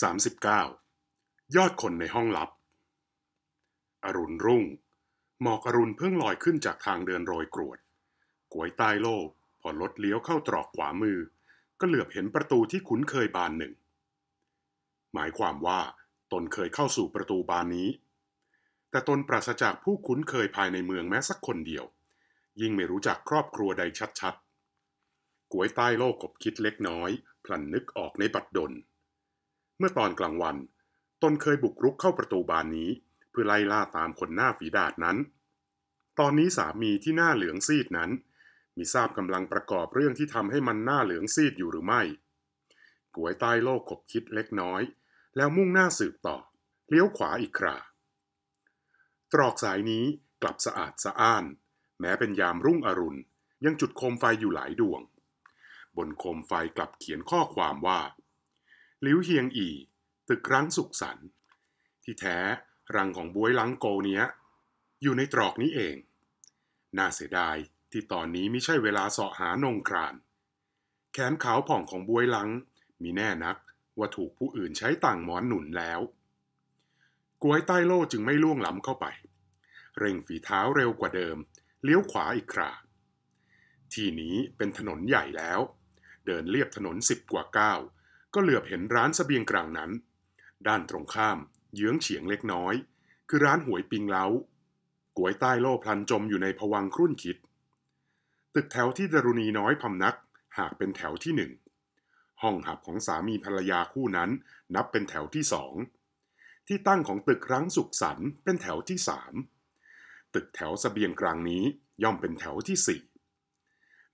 39 ยอดคนในห้องลับ อรุณรุ่ง หมอกอรุณเพิ่งลอยขึ้นจากทางเดินโรยกรวดกวยใต้โลกพอรถเลี้ยวเข้าตรอกขวามือ ก็เหลือบเห็นประตูที่คุ้นเคยบานหนึ่ง หมายความว่าตนเคยเข้าสู่ประตูบานนี้ แต่ตนปราศจากผู้คุ้นเคยภายในเมืองแม้สักคนเดียว ยิ่งไม่รู้จักครอบครัวใดชัดๆกวยใต้โลกกบคิดเล็กน้อยพลันนึกออกในบัดดลมื่อตอนกลางวัน ตนเคยบุกรุกเข้าประตูบานนี้ เพื่อไล่ล่าตามคนหน้าฝีดาดนั้น ตอนนี้สามีที่หน้าเหลืองซีดนั้น มีทราบกำลังประกอบเรื่องที่ทำให้มันหน้าเหลืองซีดอยู่หรือไม่กวยใต้โลกขบคิดเล็กน้อย แล้วมุ่งหน้าสืบต่อเลี้ยวขวาอีกครา ตรอกสายนี้กลับสะอาดสะอ้าน แม้เป็นยามรุ่งอรุณยังจุดโคมไฟอยู่หลายดวง บนโคมไฟกลับเขียนข้อความว่าลิ้วเฮียงอีตึกรั้งสุขสันที่แท้ รังของบวยลังโกเนี้ย อยู่ในตรอกนี้เอง น่าเสียดายที่ตอนนี้ไม่ใช่เวลาเสาะหานงคราน แขนขาวผ่องของบวยลังมีแน่นัก ว่าถูกผู้อื่นใช้ต่างหมอนหนุนแล้วกวยใต้โล่จึงไม่ล่วงล้ำเข้าไป เร่งฝีเท้าเร็วกว่าเดิม เลี้ยวขวาอีกคราที่นี้เป็นถนนใหญ่แล้ว เดินเลียบถนนสิบกว่าก้าวก็เหลือบเห็นร้านสเสบียงกลางนั้น ด้านตรงข้าม เยื้องเฉียงเล็กน้อย คือร้านหวยปิงเล้าก๋วยใต้โล่พลันจมอยู่ในผวังครุ่นคิด ตึกแถวที่ดรุณีน้อยพำนัก หากเป็นแถวที่หนึ่ง ห้องหับของสามีภรรยาคู่นั้นนับเป็นแถวที่สอง ที่ตั้งของตึกรังสุขสรร เป็นแถวที่สามตึกแถวสเสบียงกลางนี้ ย่อมเป็นแถวที่สี่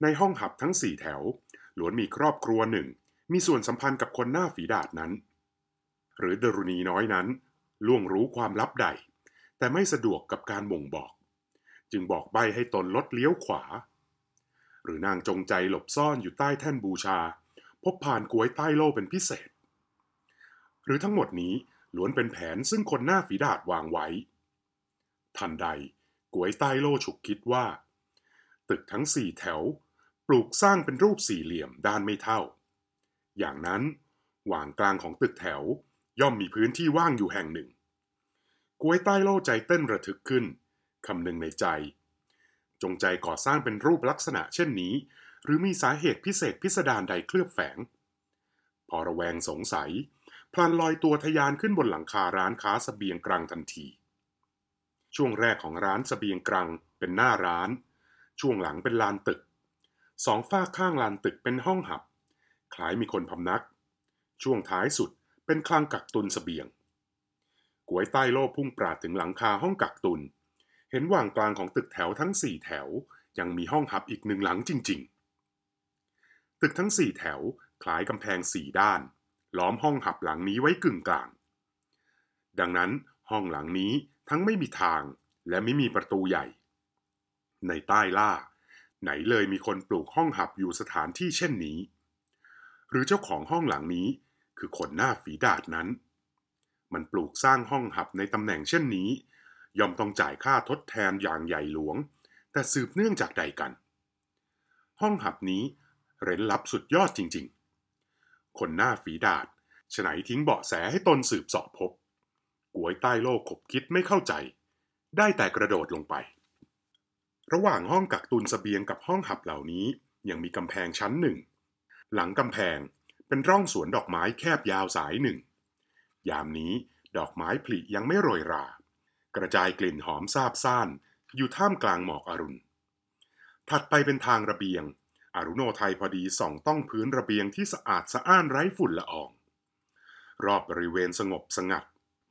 ในห้องหับทั้งสี่แถว ล้วนมีครอบครัวหนึ่งมีส่วนสัมพันธ์กับคนหน้าฝีดาดนั้น หรือดรุณีน้อยนั้น ล่วงรู้ความลับใด แต่ไม่สะดวกกับการบ่งบอก จึงบอกใบให้ตนลดเลี้ยวขวา หรือนางจงใจหลบซ่อนอยู่ใต้แท่นบูชา พบผ่านกวยใต้โลเป็นพิเศษ หรือทั้งหมดนี้ล้วนเป็นแผนซึ่งคนหน้าฝีดาดวางไว้ ทันใดกวยใต้โลฉุกคิดว่า ตึกทั้งสี่แถวปลูกสร้างเป็นรูปสี่เหลี่ยมด้านไม่เท่าอย่างนั้นหว่างกลางของตึกแถวย่อมมีพื้นที่ว่างอยู่แห่งหนึ่งกวยใต้เล่าใจเต้นระทึกขึ้นคำหนึ่งในใจ จงใจก่อสร้างเป็นรูปลักษณะเช่นนี้ หรือมีสาเหตุพิเศษพิสดารใดเคลือบแฝง พอระแวงสงสัย พลันลอยตัวทยานขึ้นบนหลังคาร้านค้าสเสบียงกลางทันที ช่วงแรกของร้านสเสบียงกลางเป็นหน้าร้าน ช่วงหลังเป็นลานตึกสองฝ้าข้างลานตึกเป็นห้องหับคล้ายมีคนพำนัก ช่วงท้ายสุดเป็นคลังกักตุนสเสบียงกวยใต้โล่พุ่งปราดถึงหลังคาห้องกักตุน เห็นว่างกลางของตึกแถวทั้งสี่แถวยังมีห้องหับอีกหนึ่งหลังจริง ๆ ตึกทั้งสี่แถวคล้ายกำแพงสี่ด้าน ล้อมห้องหับหลังนี้ไว้กึ่งกลาง ดังนั้นห้องหลังนี้ทั้งไม่มีทางและไม่มีประตูใหญ่ ในใต้ล่า ไหนเลยมีคนปลูกห้องหับอยู่สถานที่เช่นนี้หรือเจ้าของห้องหลังนี้คือคนหน้าฝีดาดนั้น มันปลูกสร้างห้องหับในตำแหน่งเช่นนี้ย่อมต้องจ่ายค่าทดแทนอย่างใหญ่หลวง แต่สืบเนื่องจากใดกัน ห้องหับนี้เร้นลับสุดยอดจริงๆ คนหน้าฝีดาดฉไหนทิ้งเบาะแสให้ตนสืบสอบพบกวยใต้โลกขบคิดไม่เข้าใจ ได้แต่กระโดดลงไป ระหว่างห้องกักตุนสเสบียงกับห้องหับเหล่านี้ยังมีกำแพงชั้นหนึ่งหลังกำแพงเป็นร่องสวนดอกไม้แคบยาวสายหนึ่ง ยามนี้ดอกไม้ผลิยังไม่โรยรากระจายกลิ่นหอมซาบซ่าน อยู่ท่ามกลางหมอกอรุณ ถัดไปเป็นทางระเบียงอารุโนไทยพอดีส่องต้องพื้นระเบียงที่สะอาดสะอ้านไร้ฝุ่นละออง รอบบริเวณสงบสงัด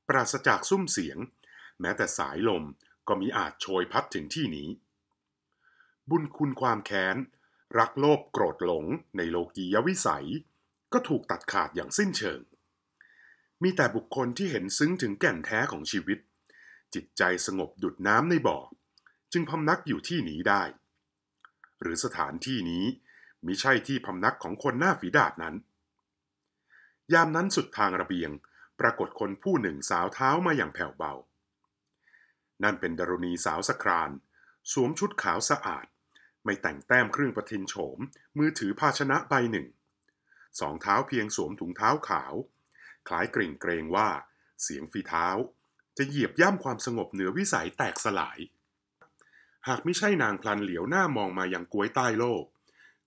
ปราศจากซุ้มเสียง แม้แต่สายลมก็มีอาจโชยพัดถึงที่นี้ บุญคุณความแค้นรักโลภโกรธหลงในโลกียวิสัยก็ถูกตัดขาดอย่างสิ้นเชิง มีแต่บุคคลที่เห็นซึ้งถึงแก่นแท้ของชีวิต จิตใจสงบดุดน้ำในบ่อ จึงพำนักอยู่ที่นี้ได้ หรือสถานที่นี้มิใช่ที่พำนักของคนหน้าฝีดาษนั้น ยามนั้นสุดทางระเบียงปรากฏคนผู้หนึ่งสาวเท้ามาอย่างแผ่วเบา นั่นเป็นดารณีสาวสครานสวมชุดขาวสะอาดไม่แต่งแต้มเครื่องประทินโฉม มือถือภาชนะใบหนึ่ง สองเท้าเพียงสวมถุงเท้าขาว คล้ายเกรงเกรงว่า เสียงฝีเท้าจะเหยียบย่ำความสงบเหนือวิสัยแตกสลาย หากไม่ใช่นางพลันเหลียวหน้ามองมาอย่างกวยใต้โลก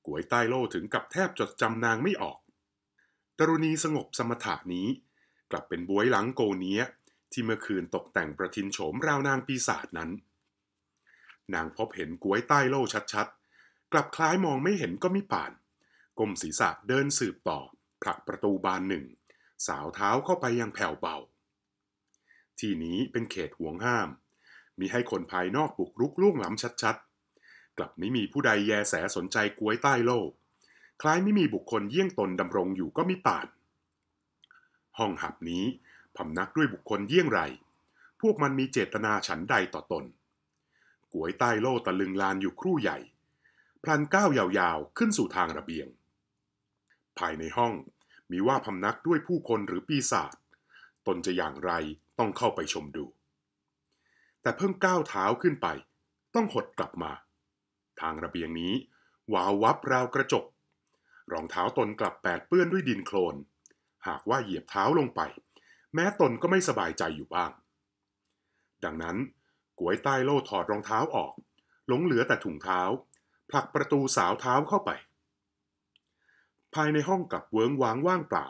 กวยใต้โลถึงกับแทบจดจำนางไม่ออกดรุณีสงบสมถะนี้ กลับเป็นบวยหลังโกเนี้ยที่เมื่อคืนตกแต่งประทินโฉมราวนางปีศาจนั้นนางพบเห็นกล้วยใต้โล่ชัดๆ กลับคล้ายมองไม่เห็นก็ไม่ป่านก้มศีรษะเดินสืบต่อ ผลักประตูบานหนึ่ง สาวเท้าเข้าไปยังแผ่วเบา ที่นี้เป็นเขตห่วงห้าม มีให้คนภายนอกบุกรุกล่วงล้ำชัดๆ กลับไม่มีผู้ใดแยแสสนใจกล้วยใต้โล่คล้ายไม่มีบุคคลเยี่ยงตนดำรงอยู่ก็มิป่าน ห้องหับนี้พำนักด้วยบุคคลเยี่ยงไร พวกมันมีเจตนาฉันใดต่อตนกวยใต้โล่ตะลึงลานอยู่ครู่ใหญ่ พลันก้าวยาวๆขึ้นสู่ทางระเบียง ภายในห้องมีว่าพำนักด้วยผู้คนหรือปีศาจตนจะอย่างไรต้องเข้าไปชมดู แต่เพิ่งก้าวเท้าขึ้นไป ต้องหดกลับมา ทางระเบียงนี้วาววับราวกระจกรองเท้าตนกลับแปดเปื้อนด้วยดินโคลน หากว่าเหยียบเท้าลงไป แม้ตนก็ไม่สบายใจอยู่บ้าง ดังนั้นก๋วยใต้โล่ถอดรองเท้าออกหลงเหลือแต่ถุงเท้าผลักประตูสาวเท้าเข้าไป ภายในห้องกับเวิ้งว้างว่างเปล่า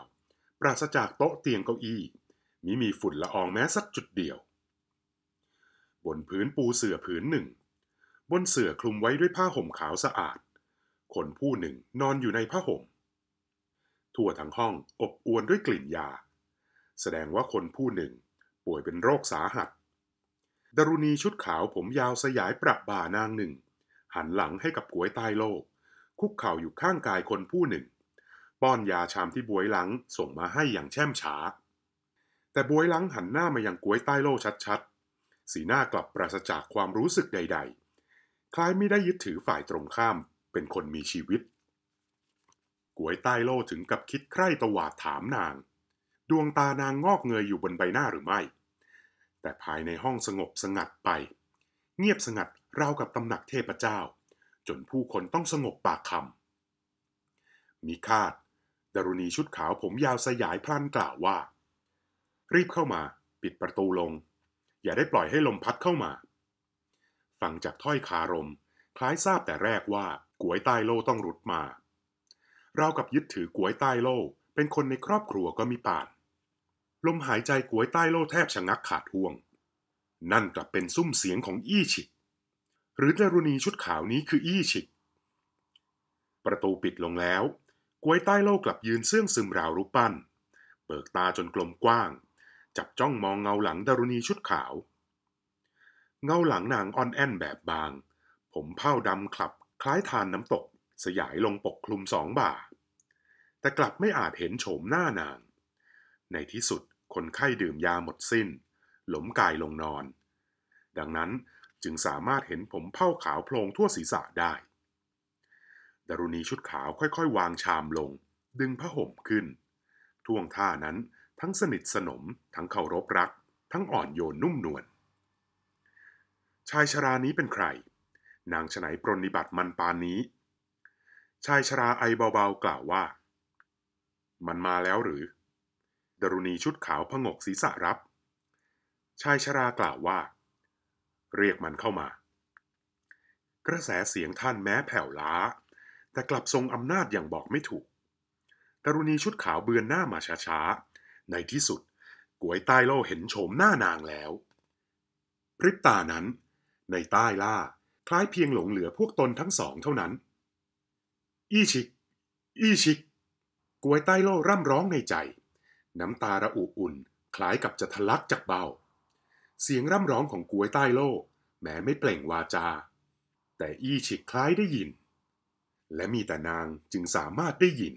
ปราศจากโต๊ะเตียงเก้าอี้มิมีฝุ่นละอองแม้สักจุดเดียว บนพื้นปูเสื่อผืนหนึ่ง บนเสื่อคลุมไว้ด้วยผ้าห่มขาวสะอาดคนผู้หนึ่งนอนอยู่ในผ้าห่มทั่วทั้งห้องอบอวนด้วยกลิ่นยา แสดงว่าคนผู้หนึ่งป่วยเป็นโรคสาหัสดรุณีชุดขาวผมยาวสยายปรับบ่านางหนึ่ง หันหลังให้กับกวยใต้โลก คุกเข่าอยู่ข้างกายคนผู้หนึ่ง ป้อนยาชามที่บวยหลังส่งมาให้อย่างแช่มช้า แต่บวยหลังหันหน้ามายังกวยใต้โลกชัดๆ สีหน้ากลับปราศจากความรู้สึกใด ๆ คล้ายไม่ได้ยึดถือฝ่ายตรงข้ามเป็นคนมีชีวิตกวยใต้โลถึงกับคิดใคร่ตวาดถามนาง ดวงตานางงอกเงยอยู่บนใบหน้าหรือไม่แต่ภายในห้องสงบสงัดไป เงียบสงัดราวกับตำหนักเทพเจ้า จนผู้คนต้องสงบปากคำมีคาดดารุณีชุดขาวผมยาวสยายพลันกล่าวว่า รีบเข้ามา ปิดประตูลง อย่าได้ปล่อยให้ลมพัดเข้ามาฟังจากถ้อยคารม คล้ายทราบแต่แรกว่ากวยใต้โล่ต้องรุดมา เรากับยึดถือกวยใต้โล่เป็นคนในครอบครัวก็มีป่านลมหายใจกวยใต้โล่แทบชะงักขาดห่วง นั่นกลับเป็นซุ้มเสียงของอี้ฉิกหรือดารุณีชุดขาวนี้คืออี้ฉิกประตูปิดลงแล้วกวยใต้โล่กลับยืนเสื่องซึมราวรูปปั้นเบิกตาจนกลมกว้าง จับจ้องมองเงาหลังดารุณีชุดขาว เงาหลังนางอ่อนแอนแบบบาง ผมเผ้าดำคลับ คล้ายทานน้ำตก สยายลงปกคลุมสองบ่าแต่กลับไม่อาจเห็นโฉมหน้านาง ในที่สุดคนไข้ดื่มยาหมดสิ้น หลมกายลงนอน ดังนั้นจึงสามารถเห็นผมเผ้าขาวโพลงทั่วศีรษะได้ดารุณีชุดขาวค่อยๆ วางชามลง ดึงผ้าห่มขึ้น ท่วงท่านั้นทั้งสนิทสนม ทั้งเคารพรัก ทั้งอ่อนโยนนุ่มนวลชายชรานี้เป็นใคร นางฉนัยปรนิบัติมันปานนี้ ชายชราไอเบาๆ กล่าวว่า มันมาแล้วหรือดรุณีชุดขาวผงกศีรษะรับ ชายชรา กล่าวว่า เรียกมันเข้ามา กระแสเสียงท่านแม้แผ่วล้า แต่กลับทรงอำนาจอย่างบอกไม่ถูกดรุณีชุดขาวเบือนหน้ามาช้า ๆ ในที่สุดกวยใต้เล่าเห็นโฉมหน้านางแล้ว พริบตานั้น ในใต้ล่าคล้ายเพียงหลงเหลือพวกตนทั้งสองเท่านั้น อี้ชิก อี้ชิกกวยใต้ล่ร่ำร้องในใจน้ำตาระอุอุ่นคล้ายกับจะทะลักจากเบา เสียงร่ำร้องของกวยใต้โลแม้ไม่เปล่งวาจา แต่อี้ฉิกคล้ายได้ยิน และมีแต่นางจึงสามารถได้ยิน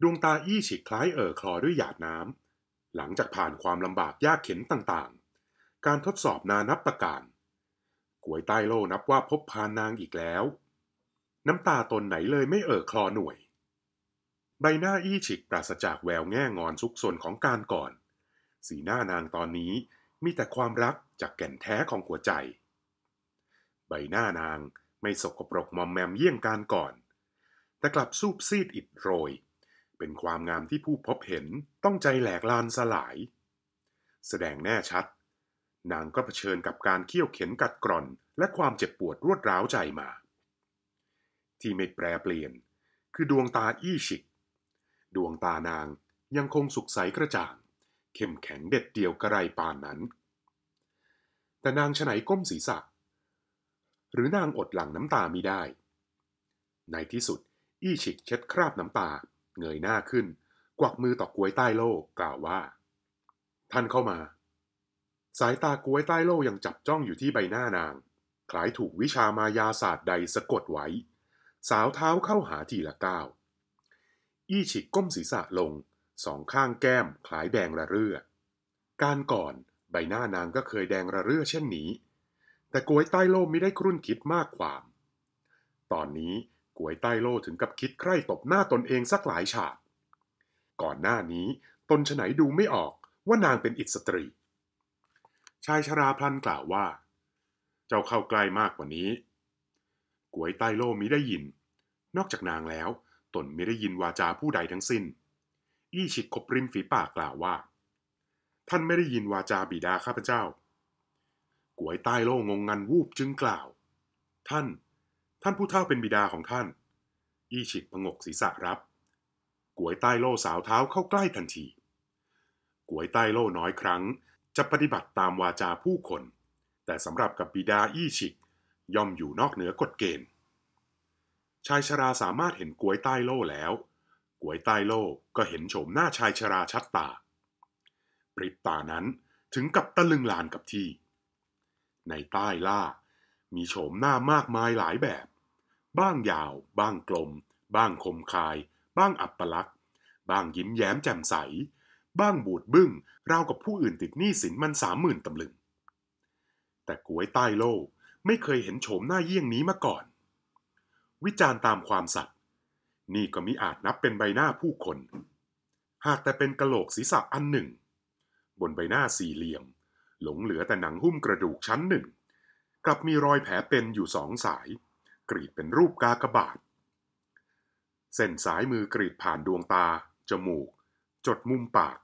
ดวงตาอี้ฉิกคล้ายเอ่อคลอด้วยหยาดน้ำหลังจากผ่านความลำบากยากเข็นต่างๆ การทดสอบนานับประการกวยใต้โลนับว่าพบพานนางอีกแล้ว น้ำตาตนไหนเลยไม่เอ่อคลอหน่วยใบหน้าอี้ฉิกปราศจากแววแง่งอนซุกซนของการก่อนสีหน้านางตอนนี้มีแต่ความรักจากแก่นแท้ของหัวใจ ใบหน้านางไม่สกปรกมอมแมมเยี่ยงการก่อน แต่กลับซูบซีดอิดโรย เป็นความงามที่ผู้พบเห็นต้องใจแหลกลานสลาย แสดงแน่ชัด นางก็เผชิญกับการเคี่ยวเข็นกัดกร่อนและความเจ็บปวดรวดร้าวใจมา ที่ไม่แปรเปลี่ยนคือดวงตาอี้ฉิกดวงตานางยังคงสุขใสกระจ่าง เข้มแข็งเด็ดเดี่ยวกระไรปานนั้น แต่นางฉไหนก้มศีรษะ หรือนางอดหลังน้ำตามิได้ ในที่สุดอี้ฉิกเช็ดคราบน้ำตาเงยหน้าขึ้น กวักมือต่อกวยใต้โล่กล่าวว่า ท่านเข้ามา สายตากวยใต้โล่ยังจับจ้องอยู่ที่ใบหน้านางคล้ายถูกวิชามายาศาสตร์ใดสะกดไว้ สาวเท้าเข้าหาทีละก้าวอี้ฉิกก้มศีรษะลงสองข้างแก้ม คล้ายแดงระเรื่อ การก่อนใบหน้านางก็เคยแดงระเรื่อเช่นนี้ แต่กวยใต้โล่ไม่ได้ครุ่นคิดมากความ ตอนนี้กวยใต้โล่ถึงกับคิดใคร่ตบหน้าตนเองสักหลายฉากก่อนหน้านี้ตนฉไหนดูไม่ออกว่านางเป็นอิสตรี ชายชราพลันกล่าวว่า เจ้าเข้าใกล้มากกว่านี้กวยใต้โล่มิได้ยินนอกจากนางแล้วตนไม่ได้ยินวาจาผู้ใดทั้งสิน้น อี้ฉิกขบริมฝีปากกล่าวว่า ท่านไม่ได้ยินวาจาบิดาข้าพเจ้ากวยใต้โล่งงงันวูบจึงกล่าว ท่าน ท่านผู้เฒ่าเป็นบิดาของท่าน อี้ฉิกพงกศีรษะรับกวยใต้โล่สาวเท้าเข้าใกล้ทันที กวยใต้โล่น้อยครั้งจะปฏิบัติตามวาจาผู้คน แต่สำหรับกับบิดาอี้ฉิกย่อมอยู่นอกเหนือกฎเกณฑ์ชายชราสามารถเห็นกวยใต้โล่แล้ว กวยใต้โล่ก็เห็นโฉมหน้าชายชราชัดตา ปริบตานั้นถึงกับตะลึงลานกับที่ ในใต้ล่ามีโฉมหน้ามากมายหลายแบบ บ้างยาว บ้างกลม บ้างคมคาย บ้างอัปลักษ์บ้างยิ้มแย้มแจ่มใส บ้างบูดบึ้งราวกับผู้อื่นติดหนี้สินมันสามหมื่นตำลึง แต่กวยใต้โล่ไม่เคยเห็นโฉมหน้าเยี่ยงนี้มาก่อนวิจารณ์ตามความสัตย์นี่ก็มิอาจนับเป็นใบหน้าผู้คน หากแต่เป็นกะโหลกศีรษะอันหนึ่ง บนใบหน้าสี่เหลี่ยม หลงเหลือแต่หนังหุ้มกระดูกชั้นหนึ่ง กลับมีรอยแผลเป็นอยู่สองสาย กรีดเป็นรูปกากบาท เส้นสายมือกรีดผ่านดวงตา จมูก จดมุมปาก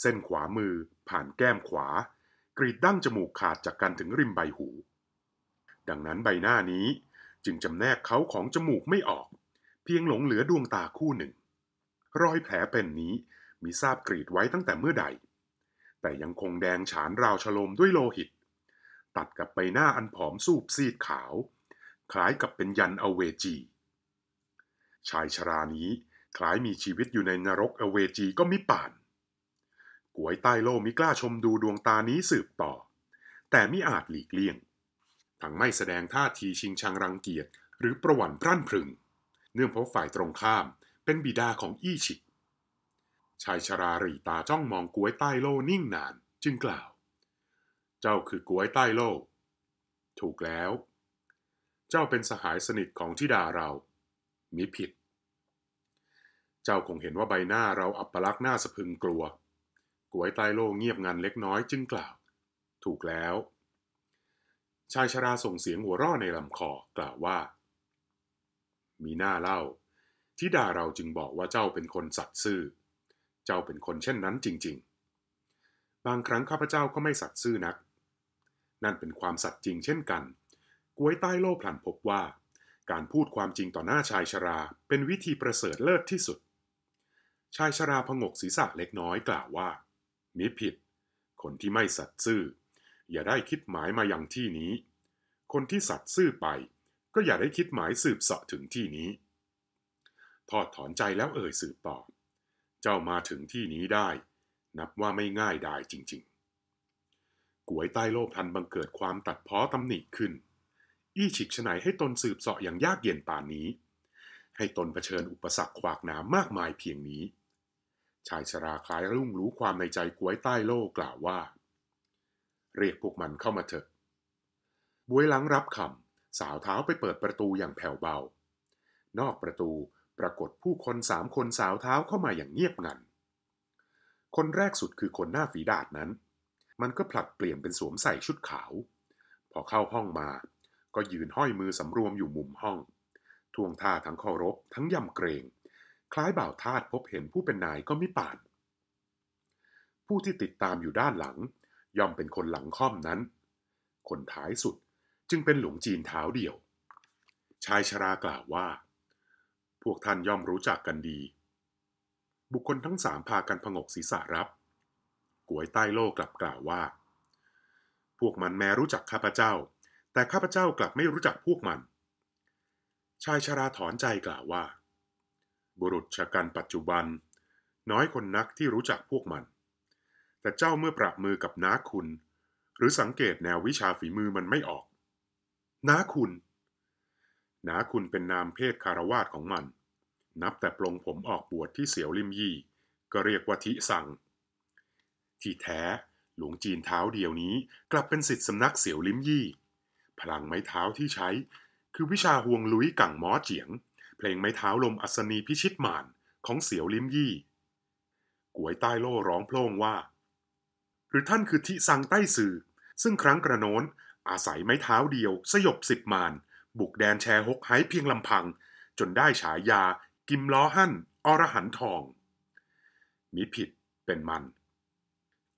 เส้นขวามือผ่านแก้มขวา กรีดดั้งจมูกขาดจากกันถึงริมใบหู ดังนั้นใบหน้านี้จึงจำแนกเขาของจมูกไม่ออก เพียงหลงเหลือดวงตาคู่หนึ่ง รอยแผลเป็นนี้มีทราบกรีดไว้ตั้งแต่เมื่อใด แต่ยังคงแดงฉานราวฉลมด้วยโลหิต ตัดกับใบหน้าอันผอมสูบซีดขาว คล้ายกับเป็นยันอเวจี ชายชรานี้คล้ายมีชีวิตอยู่ในนรกอเวจีก็มิป่านกวยใต้โลมิกล้าชมดูดวงตานี้สืบต่อ แต่มิอาจหลีกเลี่ยงทั้งไม่แสดงท่าทีชิงชังรังเกียจหรือประวัติร่นพรึง เนื่องเพราะฝ่ายตรงข้ามเป็นบิดาของอี้ฉิกชายชรารีตาจ้องมองกวยใต้โล่นิ่งนานจึงกล่าว เจ้าคือกวยใต้โล่ถูกแล้ว เจ้าเป็นสหายสนิทของทิดาเรา มิผิด เจ้าคงเห็นว่าใบหน้าเราอับปลักษณ์หน้าสะพึงกลัวกวยใต้โล่เงียบงันเล็กน้อยจึงกล่าว ถูกแล้วชายชราส่งเสียงหัวรอะในลำคอกล่าวว่า มีหน้าเล่าทิดาเราจึงบอกว่าเจ้าเป็นคนสัตซ์ซื่อ เจ้าเป็นคนเช่นนั้นจริง ๆ บางครั้งข้าพเจ้าก็ไม่สัตซ์ซื่อนัก นั่นเป็นความสัตย์จริงเช่นกันกวยใต้โล่ผ่านพบว่า การพูดความจริงต่อหน้าชายชราเป็นวิธีประเสริฐเลิศที่สุด ชายชราพงกศีรษะเล็กน้อยกล่าวว่ามิผิด คนที่ไม่สัตซ์ซื่ออย่าได้คิดหมายมาอย่างที่นี้ คนที่สัตว์ซื่อไป ก็อย่าได้คิดหมายสืบเสาะถึงที่นี้ ทอดถอนใจแล้วเอ่ยสืบต่อ เจ้ามาถึงที่นี้ได้ นับว่าไม่ง่ายดายจริงๆกวยใต้โลภทันบังเกิดความตัดเพาะตำหนิขึ้น อี้ฉิกฉนัยให้ตนสืบเสาะอย่างยากเย็นป่านนี้ ให้ตนเผชิญอุปสรรคขวากหนามมากมายเพียงนี้ ชายชราคล้ายรุ่งรู้ความในใจกวยใต้โลกล่าวว่าเรียกพวกมันเข้ามาเถอะ บวยหลังรับคำสาวเท้าไปเปิดประตูอย่างแผ่วเบา นอกประตูปรากฏผู้คนสามคนสาวเท้าเข้ามาอย่างเงียบงัน คนแรกสุดคือคนหน้าฝีดาดนั้น มันก็ผลัดเปลี่ยนเป็นสวมใส่ชุดขาว พอเข้าห้องมา ก็ยืนห้อยมือสำรวมอยู่มุมห้องทวงท่าทั้งเคารพ ทั้งยำเกรง คล้ายบ่าวทาสพบเห็นผู้เป็นนายก็มิปาน ผู้ที่ติดตามอยู่ด้านหลังย่อมเป็นคนหลังค่อมนั้น คนท้ายสุดจึงเป็นหลวงจีนเท้าเดียว ชายชรากล่าวว่า พวกท่านย่อมรู้จักกันดี บุคคลทั้งสามพากันพงกศีรษะรับกวยใต้โลกลับกล่าวว่า พวกมันแม้รู้จักข้าพเจ้า แต่ข้าพเจ้ากลับไม่รู้จักพวกมัน ชายชราถอนใจกล่าวว่า บุรุษชะกันปัจจุบัน น้อยคนนักที่รู้จักพวกมันแต่เจ้าเมื่อปรับมือกับน้าคุณ หรือสังเกตแนววิชาฝีมือมันไม่ออกน้าคุณน้าคุณเป็นนามเพศคารวาสของมัน นับแต่ปลงผมออกบวชที่เสียวลิมยี่ ก็เรียกว่าทิสังที่แท้ หลวงจีนเท้าเดียวนี้ กลับเป็นสิทธิสำนักเสียวลิมยี่ พลังไม้เท้าที่ใช้ คือวิชาห่วงลุยกั่งม้อเจียง เพลงไม้เท้าลมอัศนีพิชิตหมานของเสียวลิมยี่กวยใต้โล่ร้องโพล่งว่าหรือท่านคือทิซังใต้สื่อ ซึ่งครั้งกระโน้นอาศัยไม้เท้าเดียว สยบสิบมาน บุกแดนแชร์ฮกไ้เพียงลำพัง จนได้ฉายากิมล้อหั่นอรหันทอง มิผิดเป็นมัน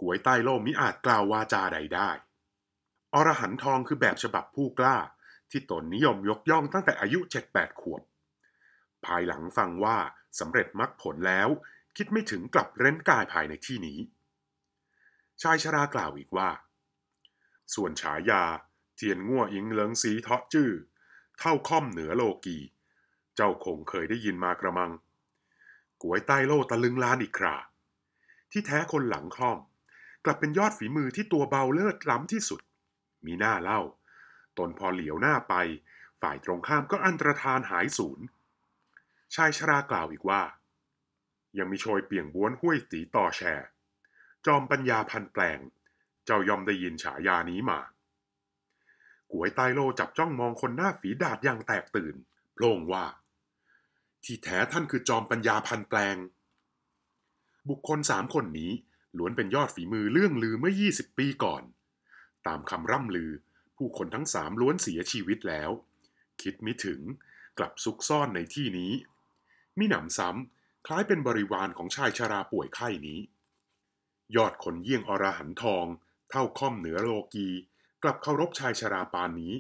กวยใต้โล่มิอาจกล่าววาจาใดได้ อรหันทองคือแบบฉบับผู้กล้า ที่ตนนิยมยกย่องตั้งแต่อายุเจ็ดแปดขวบ ภายหลังฟังว่าสำเร็จมรรคผลแล้ว คิดไม่ถึงกลับเร้นกายภายในที่นี้ชายชรา กล่าวอีกว่า ส่วนฉายาเทียนง่วอิงเหลิงสีเทาะจื้อเท่าค่อมเหนือโลกี เจ้าคงเคยได้ยินมากระมังกวยใต้โลตะลึงลานอีกคราที่แท้คนหลังค่อม กลับเป็นยอดฝีมือที่ตัวเบาเลิศล้ำที่สุด มีหน้าเล่า ตนพอเหลียวหน้าไป ฝ่ายตรงข้ามก็อันตรธานหายสูญชายชรากล่าวอีกว่า ยังมีโชยเปี่ยงบ้วนห้วยตีต่อแชจอมปัญญาพันแปลง เจ้ายอมได้ยินฉายานี้มาก๋วยตโลจับจ้องมองคนหน้าฝีดาดอย่างแตกตื่นโพลงว่า ที่แท้ท่านคือจอมปัญญาพันแปลง บุคคลสามคนนี้ล้วนเป็นยอดฝีมือเรื่องลือเมื่อ 20 ปีก่อน ตามคำร่ำลือผู้คนทั้งสามล้วนเสียชีวิตแล้ว คิดไม่ถึงกลับซุกซ่อนในที่นี้ มิหนำซ้ำคล้ายเป็นบริวารของชายชราป่วยไข้นี้ยอดคนเยี่ยงอรหันทอง เท่าค่อมเหนือโลกีกลับเคารพชายชราปานนี้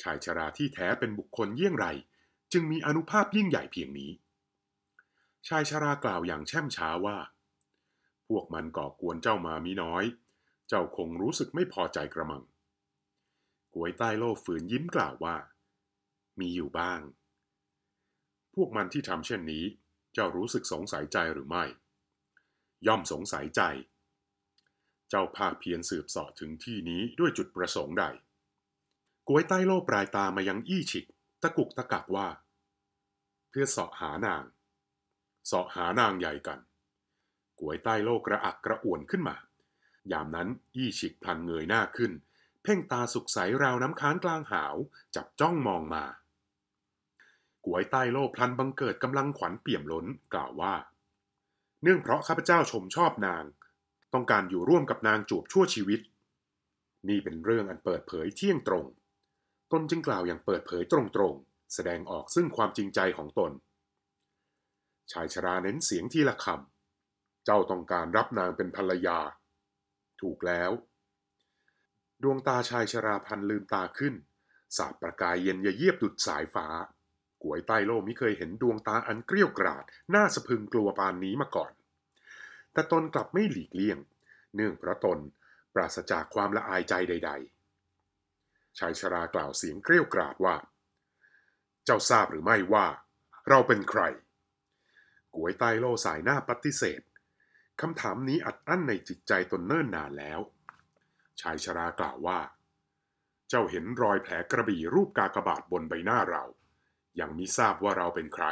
ชายชราที่แท้เป็นบุคคลเยี่ยงไรจึงมีอนุภาพยิ่งใหญ่เพียงนี้ ชายชรากล่าวอย่างแช่มช้าว่า พวกมันก่อกวนเจ้ามามิน้อย เจ้าคงรู้สึกไม่พอใจกระมังกวยใต้โล่ฝืนยิ้มกล่าวว่า มีอยู่บ้าง พวกมันที่ทำเช่นนี้เจ้ารู้สึกสงสัยใจหรือไม่ ย่อมสงสัยใจเจ้าภาพเพียรสืบสอดถึงที่นี้ด้วยจุดประสงค์ใดกวยใต้โลกปลายตามายังอี้ฉิกตะกุกตะกักว่า เพื่อสาะหานางสาะหานางใหญ่กันกวยใต้โลกกระอักกระอ่วนขึ้นมา ยามนั้นอี้ฉิกพลันเงยหน้าขึ้น เพ่งตาสุกใสราวน้ำค้างกลางหาว จับจ้องมองมากวยใต้โลกพลันบังเกิดกำลังขวัญเปี่ยมล้นกล่าวว่า เนื่องเพราะข้าพเจ้าชมชอบนางต้องการอยู่ร่วมกับนางจูบชั่วชีวิต นี่เป็นเรื่องอันเปิดเผยเที่ยงตรงตนจึงกล่าวอย่างเปิดเผยตรงๆ แสดงออกซึ่งความจริงใจของตน ชายชราเน้นเสียงที่ละคำเจ้าต้องการรับนางเป็นภรรยา ถูกแล้ว ดวงตาชายชราพันลืมตาขึ้น สาบประกายเย็นยะเยียบดุดสายฟ้ากวยใต้โลกมิเคยเห็นดวงตาอันเกลี้ยวกราดน่าสะพึงกลัวปานนี้มาก่อนแต่ตนกลับไม่หลีกเลี่ยง เนื่องเพราะตนปราศจากความละอายใจใด ๆ ชายชรากล่าวเสียงเกรี้ยวกราดว่า เจ้าทราบหรือไม่ว่า เราเป็นใคร กวยใต้โลสายหน้าปฏิเสธ คำถามนี้อัดอั้นในจิตใจตนเนิ่นนานแล้ว ชายชรากล่าวว่า เจ้าเห็นรอยแผลกระบี่รูปกากบาทบนใบหน้าเรา ยังมิทราบว่าเราเป็นใคร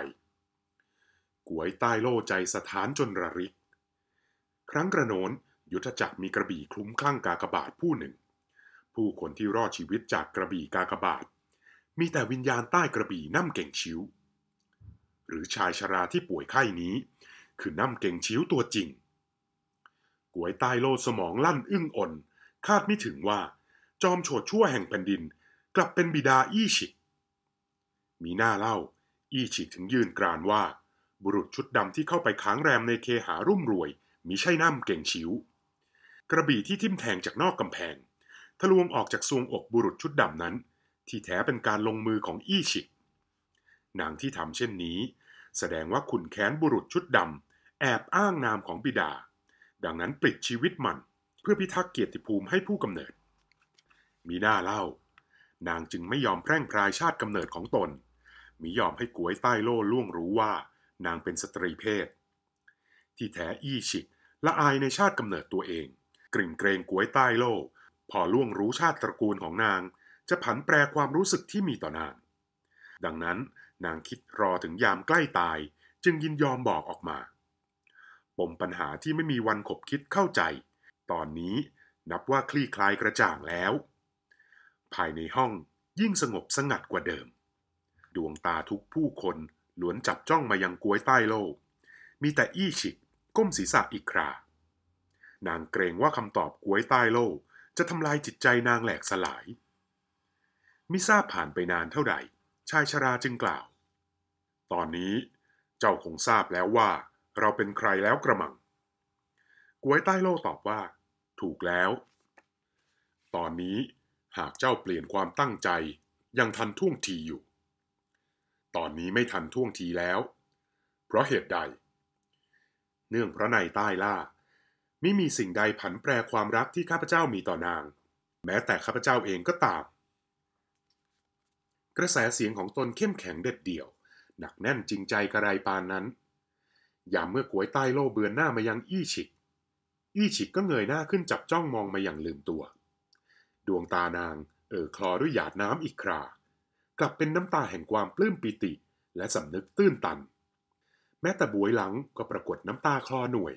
กวยใต้โลใจสถานจนระริกครั้งกระโนนยุทธจักรมีกระบี่คลุ้มคลั่งกากบาทผู้หนึ่ง ผู้คนที่รอดชีวิตจากกระบี่กากบาท มีแต่วิญญาณใต้กระบี่น้ำเก่งชิวหรือชายชราที่ป่วยไข้นี้ คือน้ำเก่งชิวตัวจริงกวยใต้โลดสมองลั่นอึ้งอ่นคาดไม่ถึงว่า จอมโฉดชั่วแห่งแผ่นดินกลับเป็นบิดาอี้ฉิกมีหน้าเล่า อี้ฉิกถึงยืนกรานว่าบุรุษชุดดำที่เข้าไปค้างแรมในเคหารุ่มรวยมิใช่น้ำเก่งชิวกระบี่ที่ทิ่มแทงจากนอกกำแพง ทะลวงออกจากทรวงอกบุรุษชุดดำนั้น ที่แท้เป็นการลงมือของอี้ฉิก นางที่ทำเช่นนี้ แสดงว่าขุนแค้นบุรุษชุดดำ แอบอ้างนามของบิดา ดังนั้นปลิดชีวิตมัน เพื่อพิทักษ์เกียรติภูมิให้ผู้กำเนิด มีหน้าเล่า นางจึงไม่ยอมแพร่งพรายชาติกำเนิดของตน มิยอมให้กวยใต้โล่ล่วงรู้ว่า นางเป็นสตรีเพศ ที่แท้อี้ฉิกละอายในชาติกำเนิดตัวเอง กริ่งเกรงกลวยใต้โลกพอล่วงรู้ชาติตระกูลของนาง จะผันแปรความรู้สึกที่มีต่อนาง ดังนั้นนางคิดรอถึงยามใกล้ตาย จึงยินยอมบอกออกมาปมปัญหาที่ไม่มีวันขบคิดเข้าใจ ตอนนี้นับว่าคลี่คลายกระจ่างแล้ว ภายในห้องยิ่งสงบสงัดกว่าเดิม ดวงตาทุกผู้คนล้วนจับจ้องมายังกลวยใต้โลกมีแต่อี้ฉิกก้มศีรษะอีกครา นางเกรงว่าคำตอบกวยใต้โลกจะทำลายจิตใจนางแหลกสลาย มิทราบผ่านไปนานเท่าใด ชายชราจึงกล่าว ตอนนี้เจ้าคงทราบแล้วว่าเราเป็นใครแล้วกระมัง กวยใต้โลตอบว่า ถูกแล้ว ตอนนี้หากเจ้าเปลี่ยนความตั้งใจยังทันท่วงทีอยู่ ตอนนี้ไม่ทันท่วงทีแล้ว เพราะเหตุใดเนื่องเพราะในใต้ล่าไม่มีสิ่งใดผันแปรความรักที่ข้าพเจ้ามีต่อนาง แม้แต่ข้าพเจ้าเองก็ตามกระแสเสียงของตนเข้มแข็งเด็ดเดี่ยวหนักแน่นจริงใจกระไรปานนั้นยามเมื่อกวยใต้โล่เบือนหน้ามายังอี้ฉิกอี้ฉิกก็เงยหน้าขึ้นจับจ้องมองมาอย่างลืมตัว ดวงตานาง เออคลอด้วยหยาดน้ำอีกครา กลับเป็นน้ำตาแห่งความปลื้มปิติ และสำนึกตื้นตันแม้แต่บวยหลังก็ปรากฏน้ำตาคลอหน่วย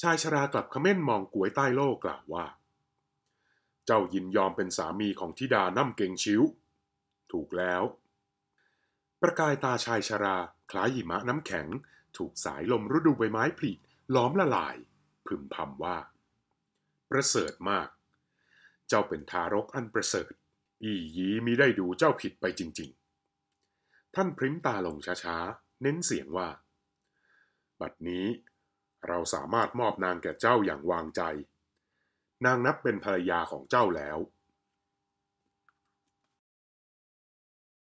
ชายชรากลับขม้นมองกวยใต้โลกกล่าวว่า เจ้ายินยอมเป็นสามีของธิดาน่ำเก่งชิ้ว ถูกแล้ว ประกายตาชายชรา คล้ายหิมะน้ำแข็ง ถูกสายลมฤดูใบไม้ผลิล้อมละลาย พึมพำว่า ประเสริฐมาก เจ้าเป็นทารกอันประเสริฐ อียีมิได้ดูเจ้าผิดไปจริง ๆ ท่านพริ้มตาลงช้าๆเน้นเสียงว่า บัดนี้เราสามารถมอบนางแก่เจ้าอย่างวางใจ นางนับเป็นภรรยาของเจ้าแล้ว